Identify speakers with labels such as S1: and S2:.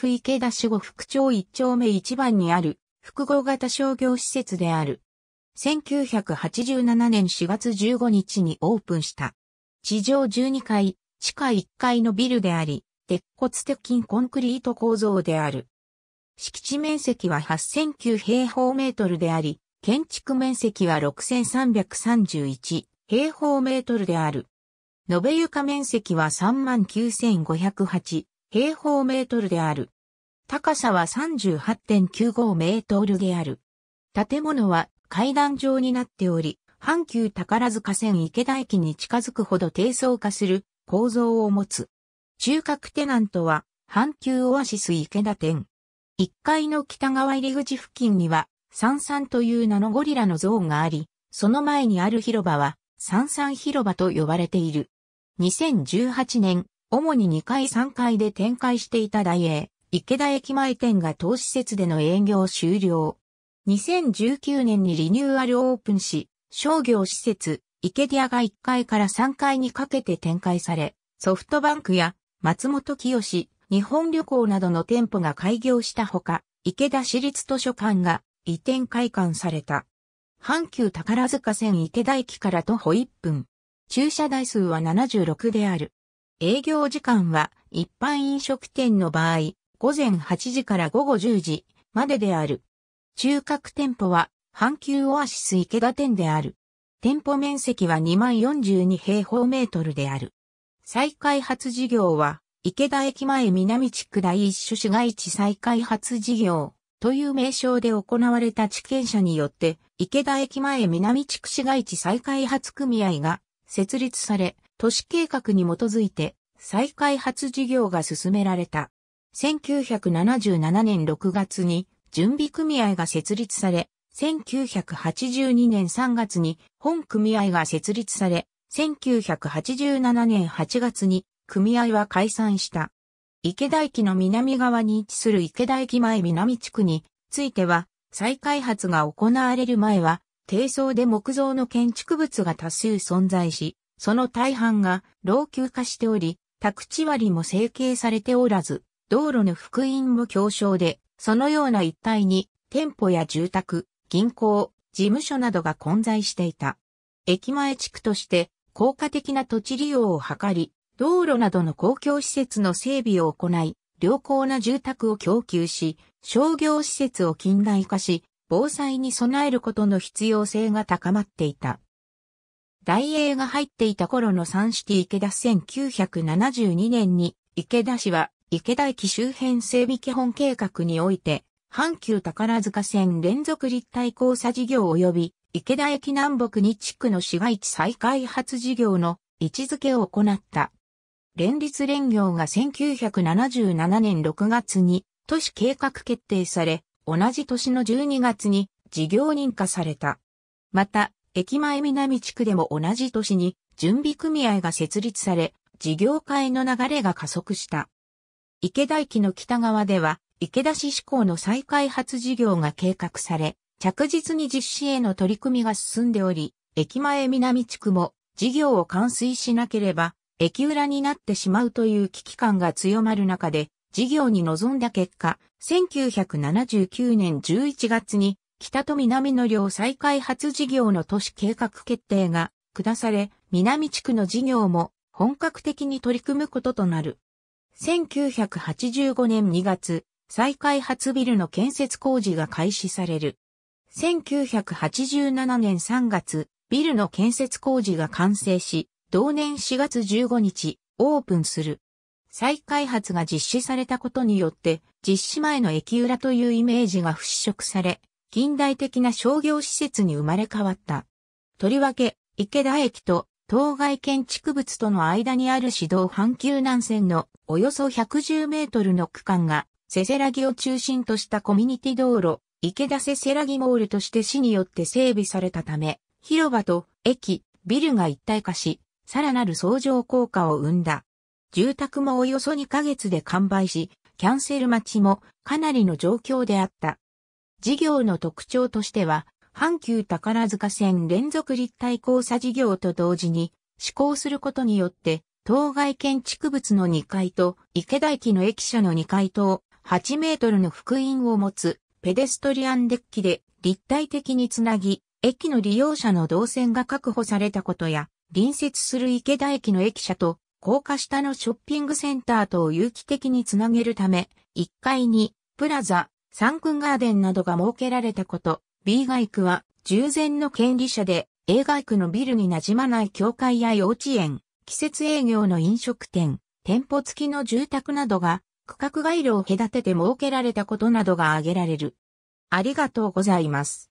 S1: 府池田守護副町1丁目1番にある複合型商業施設である。1987年4月15日にオープンした。地上12階、地下1階のビルであり、鉄骨鉄筋コンクリート構造である。敷地面積は8009平方メートルであり、建築面積は6331平方メートルである。延べ床面積は39,508平方メートルである。高さは38.95メートルである。建物は階段状になっており、阪急宝塚線池田駅に近づくほど低層化する構造を持つ。中核テナントは阪急オアシス池田店。1階の北側入り口付近には、サンサンという名のゴリラの像があり、その前にある広場は、サンサン広場と呼ばれている。2018年、主に2階3階で展開していた大英、池田駅前店が当施設での営業終了。2019年にリニューアルオープンし、商業施設、池田屋が1階から3階にかけて展開され、ソフトバンクや松本清、日本旅行などの店舗が開業したほか、池田市立図書館が移転開館された。阪急宝塚線池田駅から徒歩1分。駐車台数は76である。営業時間は一般飲食店の場合、午前8時から午後10時までである。中核店舗は阪急オアシス池田店である。店舗面積は2042平方メートルである。再開発事業は池田駅前南地区第一種市街地再開発事業という名称で行われた地権者によって池田駅前南地区市街地再開発組合が設立され、都市計画に基づいて再開発事業が進められた。1977年6月に準備組合が設立され、1982年3月に本組合が設立され、1987年8月に組合は解散した。池田駅の南側に位置する池田駅前南地区については、再開発が行われる前は、低層で木造の建築物が多数存在し、その大半が老朽化しており、宅地割も整形されておらず、道路の福音も強小で、そのような一帯に店舗や住宅、銀行、事務所などが混在していた。駅前地区として効果的な土地利用を図り、道路などの公共施設の整備を行い、良好な住宅を供給し、商業施設を近代化し、防災に備えることの必要性が高まっていた。大英が入っていた頃のサンシティ池田1972年に、池田市は池田駅周辺整備基本計画において、阪急宝塚線連続立体交差事業及び、池田駅南北に地区の市街地再開発事業の位置づけを行った。連立連業が1977年6月に都市計画決定され、同じ年の12月に事業認可された。また、駅前南地区でも同じ年に準備組合が設立され、事業化への流れが加速した。池田駅の北側では、池田市志向の再開発事業が計画され、着実に実施への取り組みが進んでおり、駅前南地区も事業を完遂しなければ、駅裏になってしまうという危機感が強まる中で、事業に臨んだ結果、1979年11月に北と南の両再開発事業の都市計画決定が下され、南地区の事業も本格的に取り組むこととなる。1985年2月、再開発ビルの建設工事が開始される。1987年3月、ビルの建設工事が完成し、同年4月15日、オープンする。再開発が実施されたことによって、実施前の駅裏というイメージが払拭され、近代的な商業施設に生まれ変わった。とりわけ、池田駅と当該建築物との間にある市道阪急南線のおよそ110メートルの区間が、せせらぎを中心としたコミュニティ道路、池田せせらぎモールとして市によって整備されたため、広場と駅、ビルが一体化し、さらなる相乗効果を生んだ。住宅もおよそ2ヶ月で完売し、キャンセル待ちもかなりの状況であった。事業の特徴としては、阪急宝塚線連続立体交差事業と同時に、施行することによって、当該建築物の2階と池田駅の駅舎の2階と8メートルの福音を持つペデストリアンデッキで立体的につなぎ、駅の利用者の動線が確保されたことや、隣接する池田駅の駅舎と高架下のショッピングセンターとを有機的につなげるため、1階にプラザ、三ンガーデンなどが設けられたこと、B 街区は従前の権利者で A 街区のビルに馴染まない教会や幼稚園、季節営業の飲食店、店舗付きの住宅などが区画街路を隔てて設けられたことなどが挙げられる。ありがとうございます。